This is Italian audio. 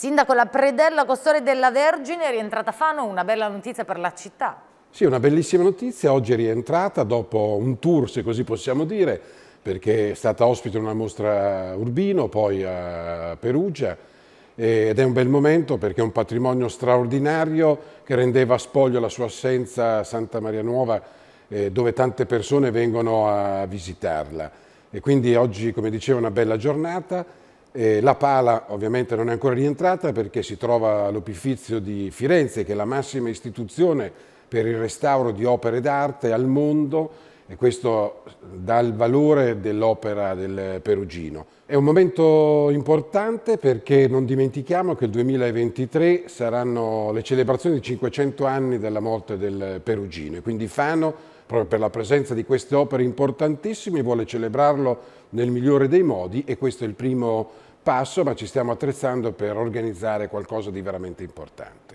Sindaco, la predella costore della Vergine è rientrata a Fano, una bella notizia per la città. Sì, una bellissima notizia, oggi è rientrata dopo un tour, se così possiamo dire, perché è stata ospite in una mostra a Urbino, poi a Perugia, ed è un bel momento perché è un patrimonio straordinario che rendeva spoglio la sua assenza a Santa Maria Nuova, eh, dove tante persone vengono a visitarla. E quindi oggi, come dicevo, è una bella giornata. Eh, la pala ovviamente non è ancora rientrata perché si trova all'Opifizio di Firenze, che è la massima istituzione per il restauro di opere d'arte al mondo e questo dà il valore dell'opera del Perugino. È un momento importante perché non dimentichiamo che il 2023 saranno le celebrazioni di 500 anni della morte del Perugino e quindi Fano, proprio per la presenza di queste opere importantissime, vuole celebrarlo nel migliore dei modi e questo è il primo passo, ma ci stiamo attrezzando per organizzare qualcosa di veramente importante.